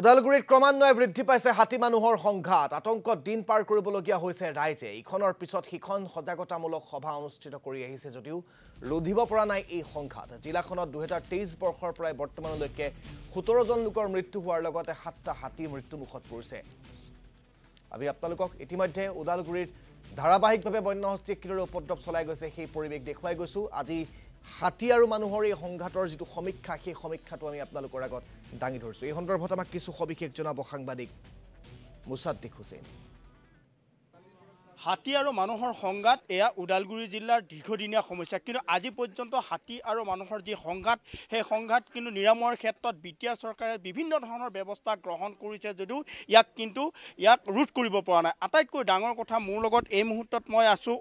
উদালগুৰিত ক্ৰমান্বয়ে বৃদ্ধি পাইছে হাতী মানুহৰ সংঘাত আতংকত দিন পাৰ কৰিবলগীয়া হৈছে ৰাইজে ইখনৰ পিছত সিখন সজাগতামূলক সভা অনুষ্ঠিত কৰি আহিছে যদিও ৰোধিব পৰা নাই এই সংঘাত জিলাখনত দুহেজাৰ তেইছ বৰ্ষৰ পৰাই বৰ্তমানলৈকে সোতৰজন লোকৰ মৃত্যু হোৱাৰ লগতে সাতটা হাতী মৃত্যুমুখত পৰিছে আমি আপোনালোকক ইতিমধ্যে ওদালগুৰিত ধাৰাবাহিকভাৱে বন্যহস্তীয়ে কিদৰে উপদ্ৰৱ চলাই গৈছে সেই পৰিৱেশ দেখুৱাই গৈছোঁ আজি হাতী আৰু মানুহৰ এই সংঘাতৰ যিটো সমীক্ষা সেই সমীক্ষাটো আমি আপোনালোকৰ আগত দাঙি ধৰিছোঁ এই সন্দৰ্ভত আমাক কিছু সবিশেষ জনাব সাংবাদিক মুছাদ্দিক হুছেইন হাতী আৰু মানুহৰ সংঘাত এয়া ওদালগুৰি জিলাৰ দীৰ্ঘদিনীয়া সমস্যা কিন্তু আজি পৰ্যন্ত হাতী আৰু মানুহৰ যি সংঘাত সেই সংঘাত কিন্তু নিৰাময়ৰ ক্ষেত্ৰত বি টি আৰ চৰকাৰে বিভিন্ন ধৰণৰ ব্যৱস্থা গ্ৰহণ কৰিছে যদিও ইয়াক কিন্তু ইয়াক ৰোধ কৰিব পৰা নাই আটাইতকৈ ডাঙৰ কথা মোৰ লগত এই মুহূৰ্তত মই আছোঁ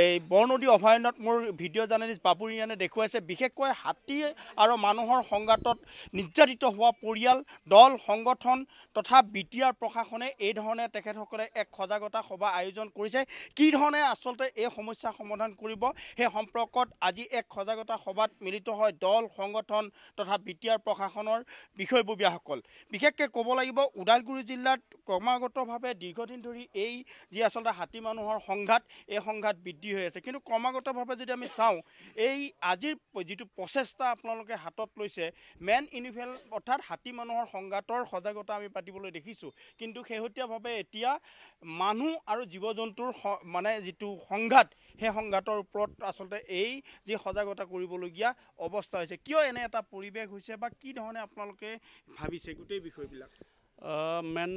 এই বৰনদী অভয়াৰণ্যত মোৰ ভিডিঅ' জাৰ্ণেলিষ্ট বাবুৰ ইৰাণে দেখুৱাইছে বিশেষকৈ হাতী আৰু মানুহৰ সংঘাতত নিৰ্যাতিত হোৱা পৰিয়াল দল সংগঠন তথা বি টি আৰ প্ৰশাসনে এই ধৰণে তেখেতসকলে এক সজাগতা সভা আয়োজন আয়োজন কৰিছে কি ধৰণে আচলতে এই সমস্যা সমাধান কৰিব সেই সম্পৰ্কত আজি এক সজাগতা সভাত মিলিত হয় দল সংগঠন তথা বি টি আৰ প্ৰশাসনৰ বিষয়ববীয়াসকল বিশেষকৈ ক'ব লাগিব ওদালগুৰি জিলাত ক্ৰমাগতভাৱে দীৰ্ঘদিন ধৰি এই যি আচলতে হাতী মানুহৰ সংঘাত এই সংঘাত বৃদ্ধি হৈ আছে কিন্তু ক্ৰমাগতভাৱে যদি আমি চাওঁ এই আজিৰ যিটো প্ৰচেষ্টা আপোনালোকে হাতত লৈছে মেন ইনফেল অৰ্থাৎ হাতী মানুহৰ সংঘাতৰ সজাগতা আমি পাতিবলৈ দেখিছোঁ কিন্তু শেহতীয়াভাৱে এতিয়া মানুহ আৰু জীৱ জন্তুৰ মানে যিটো সংঘাত সেই সংঘাতৰ ওপৰত আচলতে এই যি সজাগতা কৰিবলগীয়া অৱস্থা হৈছে কিয় এনে এটা পৰিৱেশ হৈছে বা কি ধৰণে আপোনালোকে ভাবিছে গোটেই বিষয়বিলাক মেন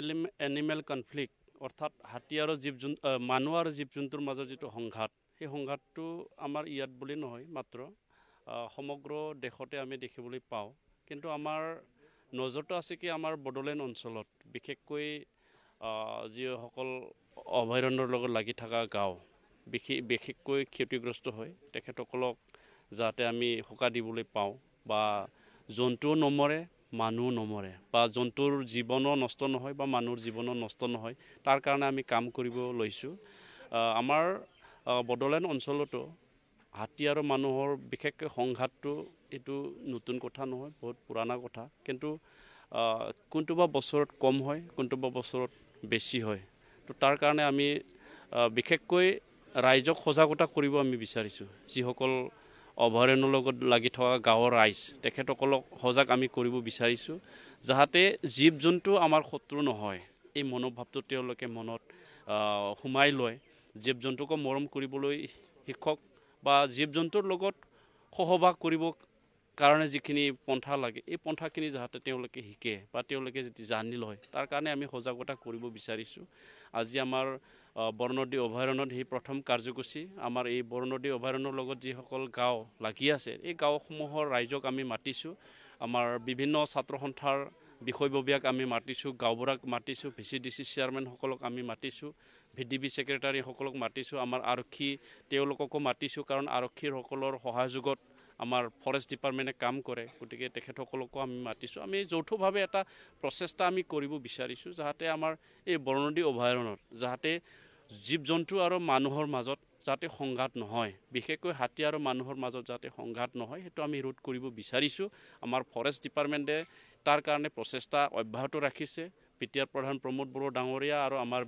এলিম এনিমেল কনফ্লিক্ট অৰ্থাৎ হাতী আৰু জীৱ জন্তু মানুহ আৰু জীৱ জন্তুৰ মাজৰ যিটো সংঘাত সেই সংঘাতটো আমাৰ ইয়াত বুলি নহয় মাত্ৰ সমগ্ৰ দেশতে আমি দেখিবলৈ পাওঁ কিন্তু আমাৰ নজৰটো আছে কি আমাৰ বড়োলেণ্ড অঞ্চলত বিশেষকৈ যিসকল অভয়াৰণ্যৰ লগত লাগি থকা গাঁও বিশেষ বিশেষকৈ ক্ষতিগ্ৰস্ত হয় তেখেতসকলক যাতে আমি সকাহ দিবলৈ পাওঁ বা জন্তুও নমৰে মানুহো নমৰে বা জন্তুৰ জীৱনো নষ্ট নহয় বা মানুহৰ জীৱনো নষ্ট নহয় তাৰ কাৰণে আমি কাম কৰিব লৈছোঁ আমাৰ বড়োলেণ্ড অঞ্চলতো হাতী আৰু মানুহৰ বিশেষকৈ সংঘাতটো এইটো নতুন কথা নহয় বহুত পুৰণা কথা কিন্তু কোনটোবা বছৰত কম হয় কোনটোবা বছৰত বেছি হয় তো তাৰ কাৰণে আমি বিশেষকৈ ৰাইজক সজাগতা কৰিব আমি বিচাৰিছোঁ যিসকল অভয়াৰণ্যৰ লগত লাগি থকা গাঁৱৰ ৰাইজ তেখেতসকলক সজাগ আমি কৰিব বিচাৰিছোঁ যাতে জীৱ জন্তু আমাৰ শত্ৰু নহয় এই মনোভাৱটো তেওঁলোকে মনত সোমাই লয় জীৱ জন্তুকো মৰম কৰিবলৈ শিক্ষক বা জীৱ জন্তুৰ লগত সহবাস কৰিব কাৰণে যিখিনি পন্থা লাগে এই পন্থাখিনি যাতে তেওঁলোকে শিকে বা তেওঁলোকে যদি জানি লয় তাৰ কাৰণে আমি সজাগতা কৰিব বিচাৰিছোঁ আজি আমাৰ বৰ্ণদী অভয়াৰণ্যত সেই প্ৰথম কাৰ্যসূচী আমাৰ এই বৰ্ণদী অভয়াৰণ্যৰ লগত যিসকল গাঁও লাগি আছে এই গাঁওসমূহৰ ৰাইজক আমি মাতিছোঁ আমাৰ বিভিন্ন ছাত্ৰ সন্থাৰ বিষয়ববীয়াক আমি মাতিছোঁ গাঁওবুঢ়াক মাতিছোঁ ভি চি ডি চি চেয়াৰমেনসকলক আমি মাতিছোঁ ভি ডি বি চেক্ৰেটাৰীসকলক মাতিছোঁ আমাৰ আৰক্ষী তেওঁলোককো মাতিছোঁ কাৰণ আৰক্ষীসকলৰ সহযোগত আমাৰ ফৰেষ্ট ডিপাৰ্টমেণ্টে কাম কৰে গতিকে তেখেতসকলকো আমি মাতিছোঁ আমি যৌথভাৱে এটা প্ৰচেষ্টা আমি কৰিব বিচাৰিছোঁ যাতে আমাৰ এই বৰনদী অভয়াৰণ্যত যাতে জীৱ জন্তু আৰু মানুহৰ মাজত যাতে সংঘাত নহয় বিশেষকৈ হাতী আৰু মানুহৰ মাজত যাতে সংঘাত নহয় সেইটো আমি ৰোধ কৰিব বিচাৰিছোঁ আমাৰ ফৰেষ্ট ডিপাৰ্টমেণ্টে তাৰ কাৰণে প্ৰচেষ্টা অব্যাহত ৰাখিছে বি টি আৰ প্ৰধান প্ৰমোদ বড়ো ডাঙৰীয়া আৰু আমাৰ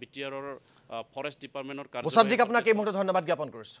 বি টি আৰৰ ফৰেষ্ট ডিপাৰ্টমেণ্টৰ কাৰণে আপোনাক এই মুহূৰ্তত ধন্যবাদ জ্ঞাপন কৰিছোঁ